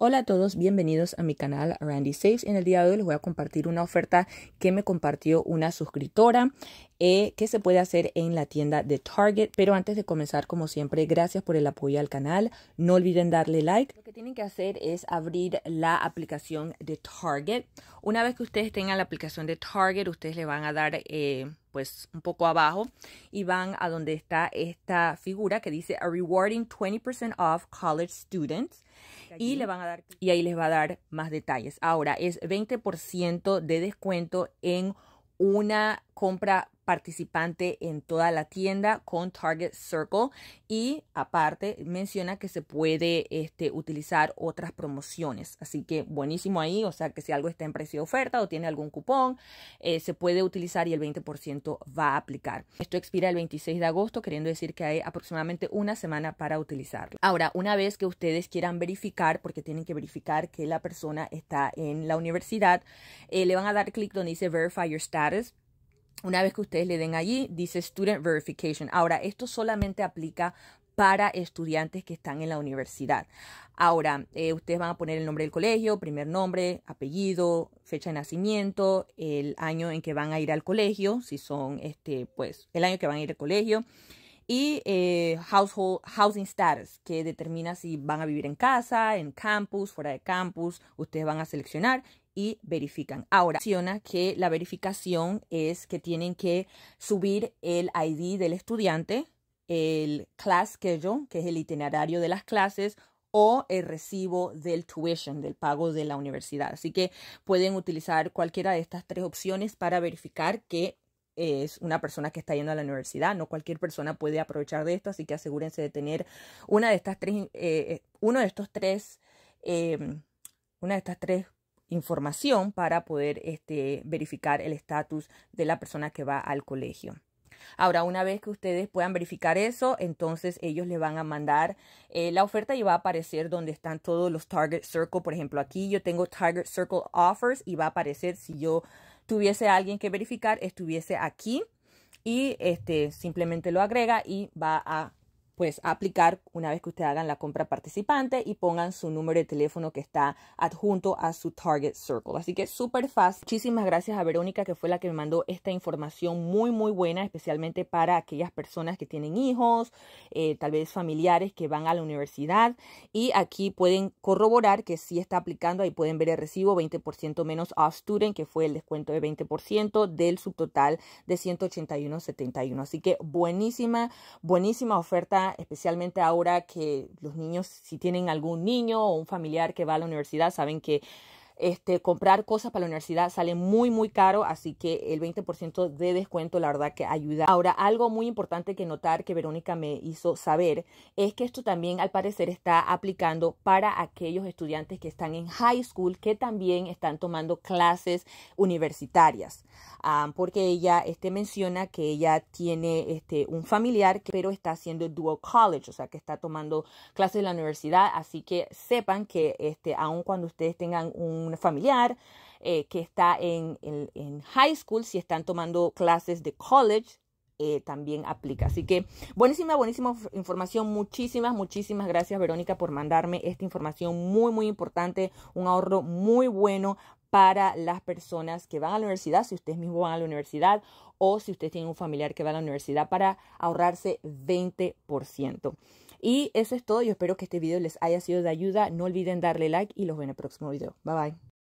Hola a todos, bienvenidos a mi canal Randy Saves. En el día de hoy les voy a compartir una oferta que me compartió una suscriptora eh, que se puede hacer en la tienda de Target. Pero antes de comenzar, como siempre, gracias por el apoyo al canal. No olviden darle like. Lo que tienen que hacer es abrir la aplicación de Target. Una vez que ustedes tengan la aplicación de Target, ustedes le van a dar... Eh, pues un poco abajo y van a donde está esta figura que dice a rewarding 20% off college students y le van a dar y ahí les va a dar más detalles. Ahora es 20% de descuento en una compra participante en toda la tienda con Target Circle y aparte menciona que se puede este, utilizar otras promociones. Así que buenísimo ahí, o sea que si algo está en precio de oferta o tiene algún cupón, eh, se puede utilizar y el 20% va a aplicar. Esto expira el 26 de agosto, queriendo decir que hay aproximadamente una semana para utilizarlo. Ahora, una vez que ustedes quieran verificar, porque tienen que verificar que la persona está en la universidad, eh, le van a dar clic donde dice Verify Your Status una vez que ustedes le den allí, dice Student Verification. Ahora, esto solamente aplica para estudiantes que están en la universidad. Ahora, eh, ustedes van a poner el nombre del colegio, primer nombre, apellido, fecha de nacimiento, el año en que van a ir al colegio, si son, este, pues, el año que van a ir al colegio, y eh, household, housing status, que determina si van a vivir en casa, en campus, fuera de campus, ustedes van a seleccionar y verifican. Ahora, menciona que la verificación es que tienen que subir el ID del estudiante, el class schedule, que es el itinerario de las clases, o el recibo del tuition, del pago de la universidad. Así que pueden utilizar cualquiera de estas tres opciones para verificar que es una persona que está yendo a la universidad. No cualquier persona puede aprovechar de esto, así que asegúrense de tener una de estas tres, eh, eh, uno de estos tres, em, una de estas tres información para poder este, verificar el estatus de la persona que va al colegio. Ahora, una vez que ustedes puedan verificar eso, entonces ellos le van a mandar eh, la oferta y va a aparecer donde están todos los Target Circle. Por ejemplo, aquí yo tengo Target Circle Offers y va a aparecer si yo tuviese alguien que verificar, estuviese aquí y este simplemente lo agrega y va a pues aplicar una vez que ustedes hagan la compra participante y pongan su número de teléfono que está adjunto a su target circle. Así que súper fácil. Muchísimas gracias a Verónica que fue la que me mandó esta información muy muy buena, especialmente para aquellas personas que tienen hijos, eh, tal vez familiares que van a la universidad y aquí pueden corroborar que sí está aplicando. Ahí pueden ver el recibo 20% menos off student que fue el descuento de 20% del subtotal de 181.71. Así que buenísima, buenísima oferta especialmente ahora que los niños, si tienen algún niño o un familiar que va a la universidad, saben que este, comprar cosas para la universidad sale muy, muy caro, así que el 20% de descuento, la verdad que ayuda. Ahora, algo muy importante que notar que Verónica me hizo saber es que esto también al parecer está aplicando para aquellos estudiantes que están en high school que también están tomando clases universitarias, ah, porque ella este, menciona que ella tiene este, un familiar, que, pero está haciendo dual college, o sea, que está tomando clases en la universidad, así que sepan que este, aun cuando ustedes tengan un un familiar eh, que está en, en, high school, si están tomando clases de college, eh, también aplica. Así que buenísima, buenísima información. Muchísimas, muchísimas gracias Verónica por mandarme esta información muy, muy importante, un ahorro muy bueno para las personas que van a la universidad, si ustedes mismos van a la universidad o si ustedes tienen un familiar que va a la universidad para ahorrarse 20%. Y eso es todo, yo espero que este video les haya sido de ayuda, no olviden darle like y los veo en el próximo video. Bye bye.